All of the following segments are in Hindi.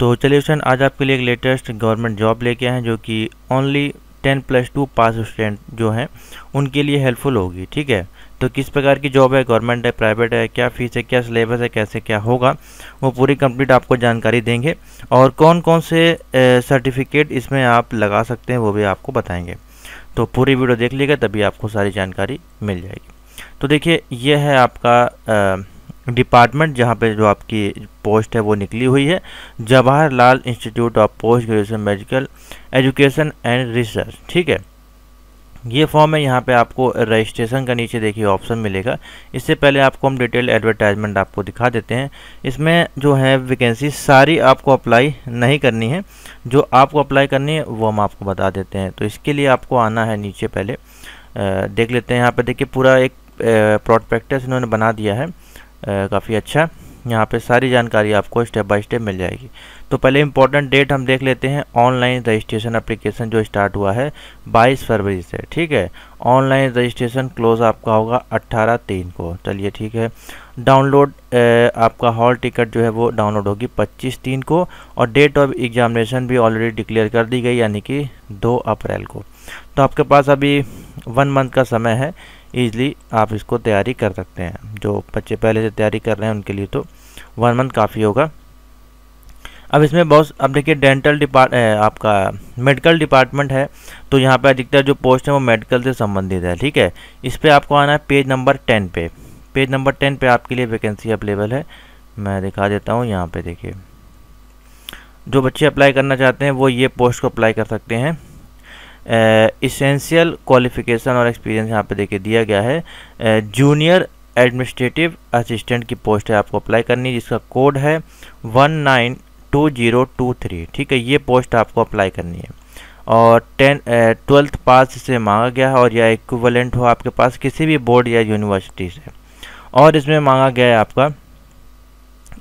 तो चलिए फ्रेंड आज आपके लिए एक लेटेस्ट गवर्नमेंट जॉब लेके आए हैं जो कि only ten plus two pass student जो हैं उनके लिए हेल्पफुल होगी ठीक है तो किस प्रकार की जॉब है गवर्नमेंट है प्राइवेट है क्या फीस है क्या सिलेबस है कैसे क्या होगा वो पूरी कंप्लीट आपको जानकारी देंगे और कौन कौन से सर्टिफिकेट इसमें आप लगा सकते हैं वो भी आपको बताएंगे तो पूरी वीडियो देख लीजिएगा तभी आपको सारी जानकारी मिल जाएगी तो देखिए यह है आपका आ, डिपार्टमेंट जहाँ पे जो आपकी पोस्ट है वो निकली हुई है Jawaharlal institute of post graduation medical education and research ठीक है ये फॉर्म है यहाँ पे आपको रजिस्ट्रेशन का नीचे देखिए ऑप्शन मिलेगा इससे पहले आपको हम डिटेल एडवर्टाइजमेंट आपको दिखा देते हैं इसमें जो है वैकेंसी सारी आपको अप्लाई नहीं करनी है जो आपको अप्लाई करनी है वो हम आपको बता देते हैं तो इसके लिए आपको आना है नीचे पहले आ, देख लेते हैं यहाँ पर देखिए पूरा एक प्रोटपेक्टस इन्होंने बना दिया है काफ़ी अच्छा यहाँ पे सारी जानकारी आपको स्टेप बाय स्टेप मिल जाएगी तो पहले इंपॉर्टेंट डेट हम देख लेते हैं ऑनलाइन रजिस्ट्रेशन एप्लीकेशन जो स्टार्ट हुआ है 22 फरवरी से ठीक है ऑनलाइन रजिस्ट्रेशन क्लोज आपका होगा 18 तीन को चलिए ठीक है डाउनलोड आपका हॉल टिकट जो है वो डाउनलोड होगी 25 तीन को और डेट ऑफ एग्जामिनेशन भी ऑलरेडी डिक्लेयर कर दी गई यानी कि दो अप्रैल को तो आपके पास अभी वन मंथ का समय है ईजली आप इसको तैयारी कर सकते हैं जो बच्चे पहले से तैयारी कर रहे हैं उनके लिए तो वन मंथ काफ़ी होगा अब इसमें बहुत अब देखिए डेंटल डिपार्ट आपका मेडिकल डिपार्टमेंट है तो यहाँ पे अधिकतर जो पोस्ट है वो मेडिकल से संबंधित है ठीक है इस पर आपको आना है पेज नंबर टेन पे पेज नंबर टेन पे आपके लिए वैकेंसी अवेलेबल है मैं दिखा देता हूँ यहाँ पे देखिए जो बच्चे अप्लाई करना चाहते हैं वो ये पोस्ट को अप्लाई कर सकते हैं इसेंशियल क्वालिफिकेशन और एक्सपीरियंस यहाँ पे देखिए दिया गया है जूनियर एडमिनिस्ट्रेटिव असिस्टेंट की पोस्ट है आपको अप्लाई करनी है जिसका कोड है one nine two zero two three ठीक है ये पोस्ट आपको अप्लाई करनी है और टेन ट्वेल्थ पास से मांगा गया है और या इक्वलेंट हो आपके पास किसी भी बोर्ड या यूनिवर्सिटी से और इसमें मांगा गया है आपका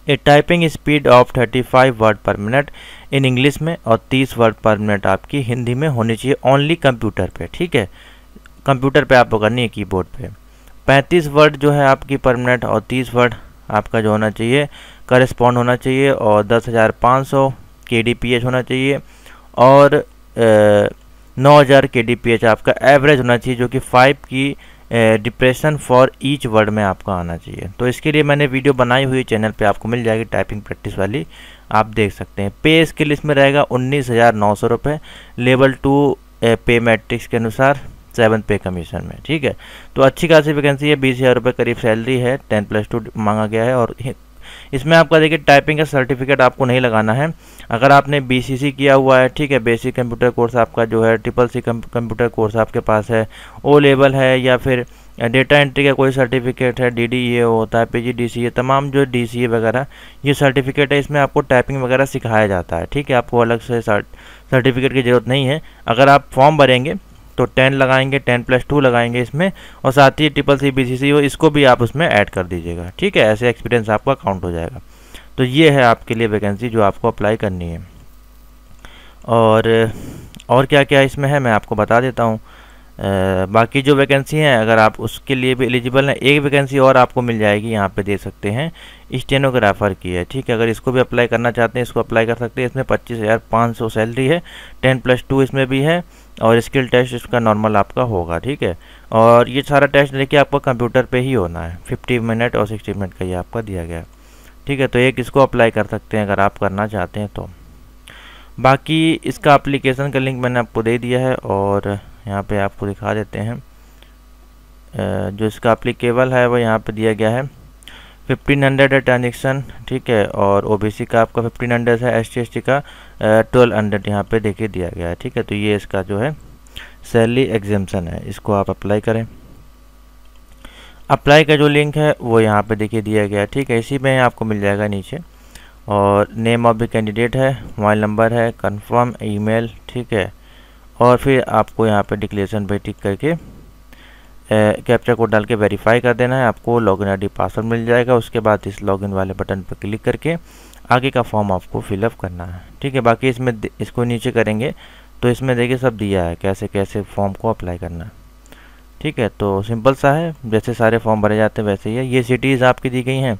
a typing speed of 35 word per minute in English में और तीस वर्ड पर मिनट आपकी हिंदी में होनी चाहिए ओनली कंप्यूटर पे ठीक है कंप्यूटर पे आपको करनी है कीबोर्ड पे पैंतीस वर्ड जो है आपकी पर मिनट और तीस वर्ड आपका जो होना चाहिए करस्पॉन्ड होना चाहिए और दस हज़ार पाँच सौ के डी पी एच होना चाहिए और नौ हज़ार के डी पी एच आपका एवरेज होना चाहिए जो कि फाइव की डिप्रेशन फॉर ईच वर्ड में आपका आना चाहिए तो इसके लिए मैंने वीडियो बनाई हुई चैनल पे आपको मिल जाएगी टाइपिंग प्रैक्टिस वाली आप देख सकते हैं पे स्केल इसमें रहेगा उन्नीस हज़ार नौ सौ रुपये लेवल टू पे मैट्रिक्स के अनुसार सेवन पे कमीशन में ठीक है तो अच्छी खासी वैकेंसी है बीस हज़ार रुपये करीब सैलरी है टेन प्लस टू मांगा गया है और इसमें आपका देखिए टाइपिंग का सर्टिफिकेट आपको नहीं लगाना है अगर आपने बी किया हुआ है ठीक है बेसिक कंप्यूटर कोर्स आपका जो है ट्रिपल सी कंप्यूटर कोर्स आपके पास है ओ लेवल है या फिर या डेटा एंट्री का कोई सर्टिफिकेट है डी डी e होता है पी जी डी सी ये तमाम जो डी सी ए वगैरह ये सर्टिफिकेट है इसमें आपको टाइपिंग वगैरह सिखाया जाता है ठीक है आपको अलग से सर्टिफिकेट की ज़रूरत नहीं है अगर आप फॉर्म भरेंगे तो टेन लगाएंगे टेन प्लस टू लगाएंगे इसमें और साथ ही ट्रिपल सी बी सी सी हो इसको भी आप उसमें ऐड कर दीजिएगा ठीक है ऐसे एक्सपीरियंस आपका काउंट हो जाएगा तो ये है आपके लिए वैकेंसी जो आपको अप्लाई करनी है और और क्या क्या इसमें है मैं आपको बता देता हूँ बाकी जो वैकेंसी हैं अगर आप उसके लिए भी एलिजिबल हैं एक वैकेंसी और आपको मिल जाएगी यहाँ पे दे सकते हैं स्टेनोग्राफर की है ठीक है अगर इसको भी अप्लाई करना चाहते हैं इसको अप्लाई कर सकते हैं इसमें पच्चीस हज़ार पाँच सौ सैलरी है टेन प्लस टू इसमें भी है और स्किल टेस्ट इसका नॉर्मल आपका होगा ठीक है और ये सारा टेस्ट देखिए आपको कंप्यूटर पर ही होना है फिफ्टी मिनट और सिक्सटी मिनट का ये आपका दिया गया ठीक है तो एक इसको अप्लाई कर सकते हैं अगर आप करना चाहते हैं तो बाकी इसका अप्लीकेशन का लिंक मैंने आपको दे दिया है और यहाँ पे आपको दिखा देते हैं जो इसका अप्लीकेबल है वो यहाँ पे दिया गया है 1500 है ट्रांजेक्शन ठीक है और ओबीसी का आपका 1500 है एस टी का ट्वेल्व हंड्रेड यहाँ पर देखे दिया गया है ठीक है तो ये इसका जो है सैलरी एग्जेम्सन है इसको आप अप्लाई करें अप्लाई का जो लिंक है वो यहाँ पे देखिए दिया गया है ठीक है इसी में आपको मिल जाएगा नीचे और नेम ऑफ द कैंडिडेट है मोबाइल नंबर है कंफर्म ईमेल ठीक है और फिर आपको यहाँ पे डिक्लेरेशन पे टिक करके कैप्चर कोड डाल के वेरीफाई कर देना है आपको लॉगिन आईडी पासवर्ड मिल जाएगा उसके बाद इस लॉगिन वाले बटन पर क्लिक करके आगे का फॉर्म आपको फिलअप करना है ठीक है बाकी इसमें इसको नीचे करेंगे तो इसमें देखिए सब दिया है कैसे कैसे फॉर्म को अप्लाई करना है ठीक है तो सिंपल सा है जैसे सारे फॉर्म भरे जाते हैं वैसे ही है ये सिटीज़ आपकी दी गई हैं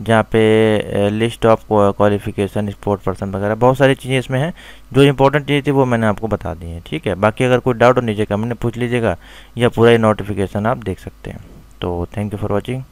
जहाँ पे list of qualification sport person वगैरह बहुत सारी चीज़ें इसमें हैं जो इंपॉर्टेंट चीज़ें थी वो मैंने आपको बता दी हैं ठीक है बाकी अगर कोई डाउट हो नीचे कमेंट में पूछ लीजिएगा या पूरा ये नोटिफिकेशन आप देख सकते हैं तो थैंक यू फॉर वॉचिंग